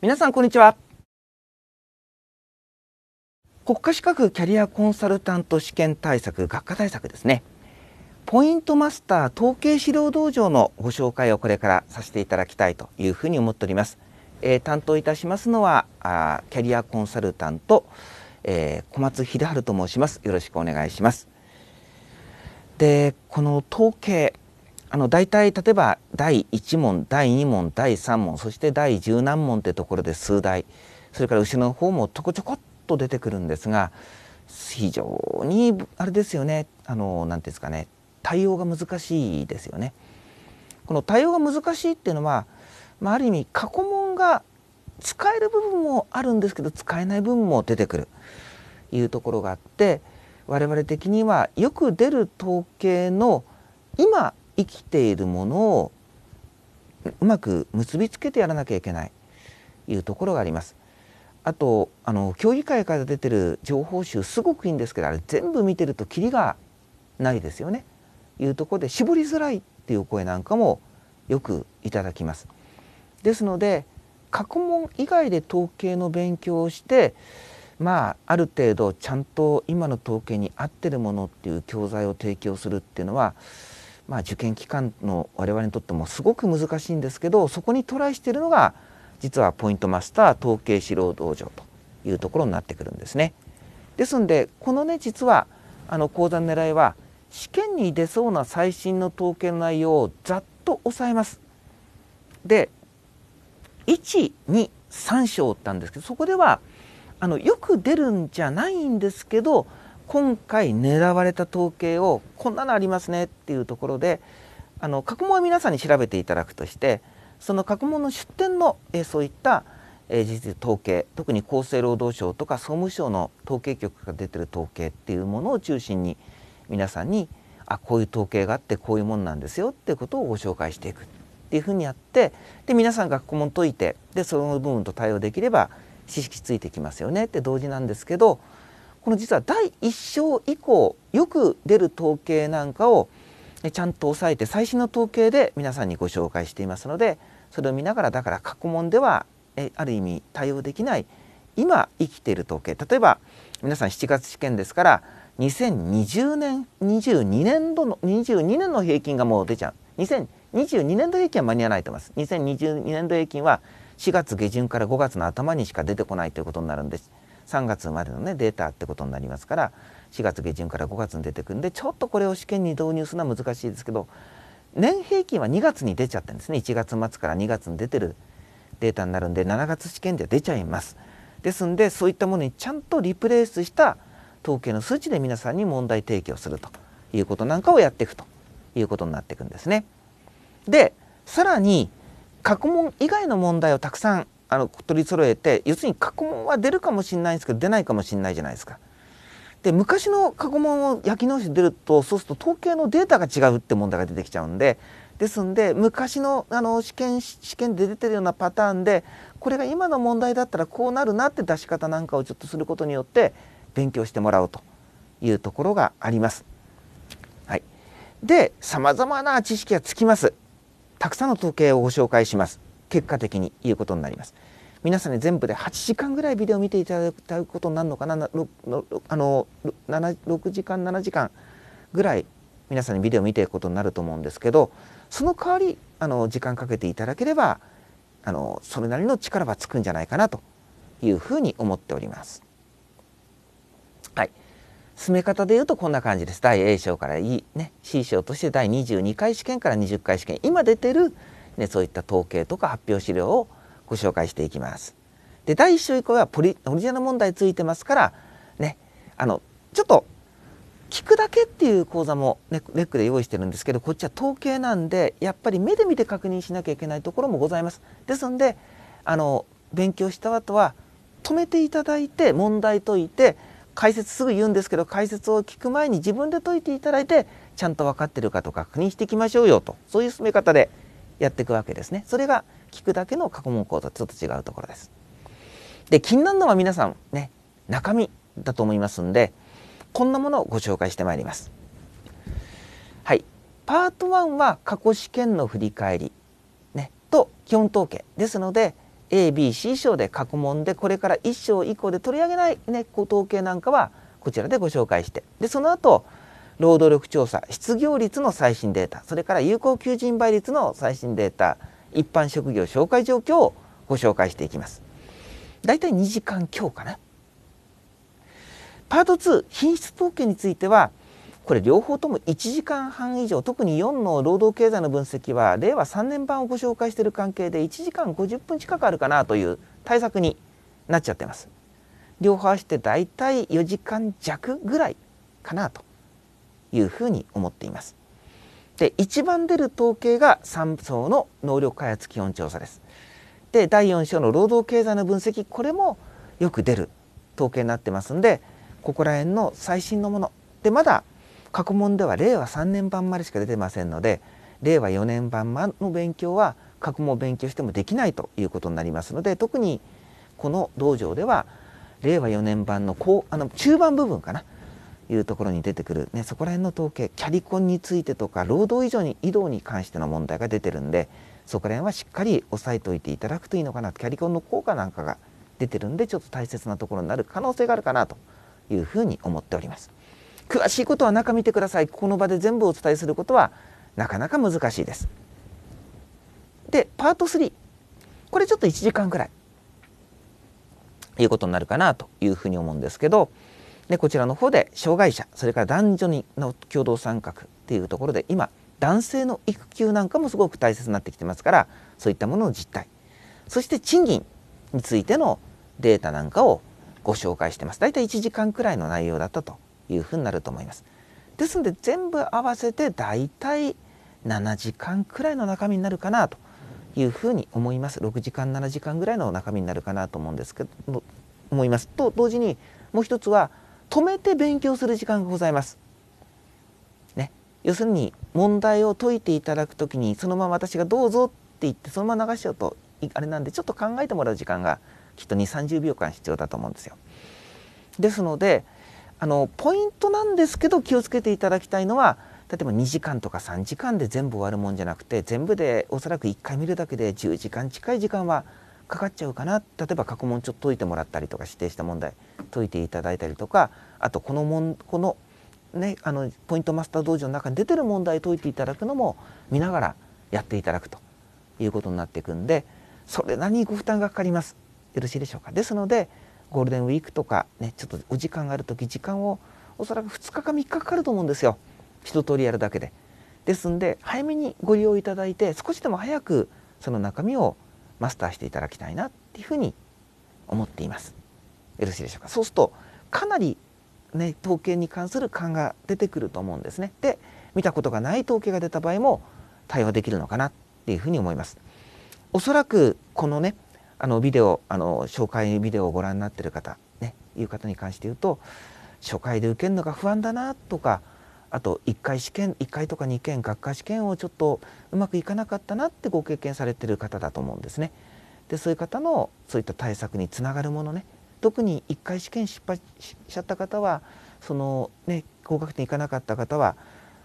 皆さんこんにちは国家資格キャリアコンサルタント試験対策学科対策ですねポイントマスター統計指導道場のご紹介をこれからさせていただきたいというふうに思っております、えー、担当いたしますのはあキャリアコンサルタント、えー、小松秀春と申しますよろしくお願いしますでこの統計あの大体例えば第1問第2問第3問そして第十何問ってところで数台それから後ろの方もちょこちょこっと出てくるんですが非常にあれですよねあの何ですかね対応が難しいですよね。この対応が難しいっていうのは、まあ、ある意味過去問が使える部分もあるんですけど使えない部分も出てくるいうところがあって我々的にはよく出る統計の今生きているものをうまく結びつけてやらなきゃいけないいうところがあります。あとあの競技会から出てる情報集すごくいいんですけどあれ全部見てるとキリがないですよねいうところで絞りづらいっていう声なんかもよくいただきます。ですので過去問以外で統計の勉強をしてまあある程度ちゃんと今の統計に合ってるものっていう教材を提供するっていうのはまあ、受験期間の我々にとってもすごく難しいんですけどそこにトライしているのが実はポイントマスター統計指導道場というところになってくるんですね。ですんでこのね実はあの講座の狙いは試験に出そうな最新の統計の内容をざっと抑えます。で123章ったんですけどそこではあのよく出るんじゃないんですけど今回狙われた統計をこんなのありますねっていうところであの過去問を皆さんに調べていただくとしてその過去問の出典の、えそういった、え実統計特に厚生労働省とか総務省の統計局が出てる統計っていうものを中心に皆さんにあこういう統計があってこういうもんなんですよっていうことをご紹介していくっていうふうにやってで皆さんが過去問解いてでその部分と対応できれば知識ついてきますよねって同時なんですけどこの実は第1章以降よく出る統計なんかをちゃんと押さえて最新の統計で皆さんにご紹介していますのでそれを見ながらだから過去問ではある意味対応できない今生きている統計例えば皆さん7月試験ですから2020年22年度の22年の平均がもう出ちゃう2022年度平均は間に合わないと思います2022年度平均は4月下旬から5月の頭にしか出てこないということになるんです3月までのねデータってことになりますから4月下旬から5月に出てくるんでちょっとこれを試験に導入するのは難しいですけど年平均は2月に出ちゃったんですね1月末から2月に出てるデータになるんで7月試験では出ちゃいます。ですんでそういったものにちゃんとリプレースした統計の数値で皆さんに問題提起をするということなんかをやっていくということになっていくんですね。でさらに過去問以外の問題をたくさんあの取り揃えて要するに過去問は出るかもしれないんですけど出ないかもしれないじゃないですか。で昔の過去問を焼き直して出るとそうすると統計のデータが違うって問題が出てきちゃうんでですんで昔のあの試験試験で出てるようなパターンでこれが今の問題だったらこうなるなって出し方なんかをちょっとすることによって勉強してもらうというところがあります。はい、でさまざまな知識がつきます。たくさんの統計をご紹介します。結果的にいうことになります。皆さんね全部で8時間ぐらいビデオ見ていただくことになるのかなあの 6, 6時間7時間ぐらい皆さんにビデオ見ていくことになると思うんですけどその代わりあの時間かけていただければあのそれなりの力はつくんじゃないかなというふうに思っております。はい、進め方でいうとこんな感じです。第 A 章から E、ね、C 章として第22回試験から20回試験今出てるね、そういった統計とか発表資料をご紹介していきます。で第1章以降はポリオリジナル問題ついてますからねあのちょっと聞くだけっていう講座もレックで用意してるんですけどこっちは統計なんでやっぱり目で見て確認しなきゃいけないところもございます。ですのであの勉強した後は止めていただいて問題解いて解説すぐ言うんですけど解説を聞く前に自分で解いていただいてちゃんと分かってるかとか確認していきましょうよとそういう進め方でやっていくわけですね。それが聞くだけの過去問講とちょっと違うところです。で気になるのは皆さんね中身だと思いますんでこんなものをご紹介してまいります。はい、パート1は過去試験の振り返り、ね、と基本統計ですので ABC 章で過去問でこれから1章以降で取り上げない、ね、統計なんかはこちらでご紹介してでその後労働力調査失業率の最新データそれから有効求人倍率の最新データ一般職業紹介状況をご紹介していきます。だいたい2時間強かな。パート2品質統計についてはこれ両方とも1時間半以上特に4の労働経済の分析は令和3年版をご紹介している関係で1時間50分近くあるかなという対策になっちゃってます。両方合わせてだいたい4時間弱ぐらいかなというふうに思っています。で一番出る統計が3層の能力開発基本調査です。で第4章の労働経済の分析これもよく出る統計になってますんでここら辺の最新のものでまだ過去問では令和3年版までしか出てませんので令和4年版の勉強は過去問勉強してもできないということになりますので特にこの道場では令和4年版の後あの中盤部分かないうところに出てくる、ね、そこら辺の統計キャリコンについてとか労働以上に移動に関しての問題が出てるんでそこら辺はしっかり押さえておいていただくといいのかなキャリコンの効果なんかが出てるんでちょっと大切なところになる可能性があるかなというふうに思っております。詳しいことは中見てくださいこの場で全部お伝えすることはなかなか難しいです。でパート3これちょっと1時間くらいいうことになるかなというふうに思うんですけどでこちらの方で障害者それから男女の共同参画っていうところで今男性の育休なんかもすごく大切になってきてますからそういったものの実態そして賃金についてのデータなんかをご紹介してます大体1時間くらいの内容だったというふうになると思いますですので全部合わせて大体7時間くらいの中身になるかなというふうに思います6時間7時間ぐらいの中身になるかなと思うんですけど思いますと同時にもう一つは止めて勉強する時間がございます。ね、要するに問題を解いていただく時にそのまま私が「どうぞ」って言ってそのまま流しちゃうとあれなんでちょっと考えてもらう時間がきっと2 3 0秒間必要だと思うんですよ。ですのであのポイントなんですけど気をつけていただきたいのは例えば2時間とか3時間で全部終わるもんじゃなくて全部でおそらく1回見るだけで10時間近い時間はかかっちゃうかな例えば過去問ちょっと解いてもらったりとか指定した問題解いていただいたりとかあとこのんこのね、あのポイントマスター道場の中に出てる問題解いていただくのも見ながらやっていただくということになっていくんでそれなりにご負担がかかりますよろしいでしょうかですのでゴールデンウィークとか、ね、ちょっとお時間がある時時間をおそらく2日か3日かかると思うんですよ一通りやるだけで。ですんで早めにご利用いただいて少しでも早くその中身をマスターしていただきたいなっていうふうに思っています。よろしいでしょうか。そうするとかなりね統計に関する勘が出てくると思うんですね。で見たことがない統計が出た場合も対応できるのかなっていうふうに思います。おそらくこのねあのビデオあの紹介ビデオをご覧になってる方ねいう方に関して言うと初回で受けるのが不安だなとかあと1回試験1回とか2件学科試験をちょっとうまくいかなかったなってご経験されてる方だと思うんですね。でそういう方のそういった対策につながるものね特に1回試験失敗しちゃった方はそのね合格点いかなかった方は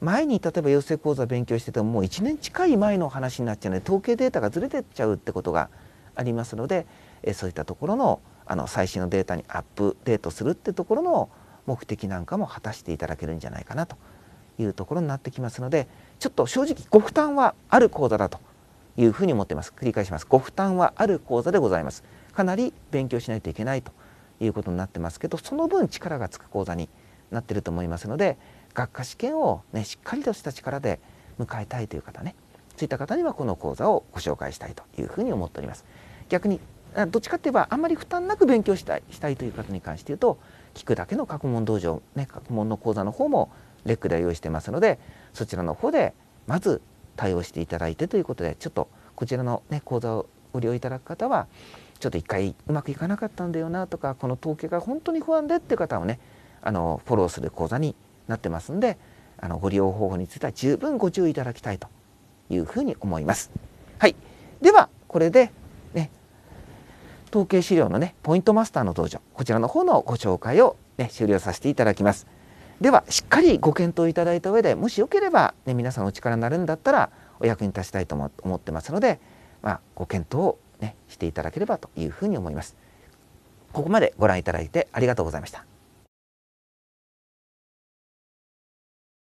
前に例えば養成講座勉強しててももう1年近い前の話になっちゃうので統計データがずれてっちゃうってことがありますのでえそういったところのあの最新のデータにアップデートするってところの目的なんかも果たしていただけるんじゃないかなというところになってきますのでちょっと正直ご負担はある講座だというふうに思ってます繰り返しますご負担はある講座でございますかなり勉強しないといけないということになってますけどその分力がつく講座になってると思いますので学科試験をねしっかりとした力で迎えたいという方ねそういった方にはこの講座をご紹介したいというふうに思っております逆にどっちかっていえばあんまり負担なく勉強したいしたいという方に関して言うと聞くだけの学問道場、ね、学問の講座の方もレックで用意してますのでそちらの方でまず対応していただいてということでちょっとこちらの、ね、講座をご利用いただく方はちょっと一回うまくいかなかったんだよなとかこの統計が本当に不安でっていう方をねあのフォローする講座になってますんであのご利用方法については十分ご注意いただきたいというふうに思います。はい、ではこれで統計資料のねポイントマスターの登場こちらの方のご紹介を、ね、終了させていただきますではしっかりご検討いただいた上でもしよければ、ね、皆さんお力になるんだったらお役に立ちたいと思ってますので、まあ、ご検討を、ね、していただければというふうに思いますここまでご覧いただいてありがとうございました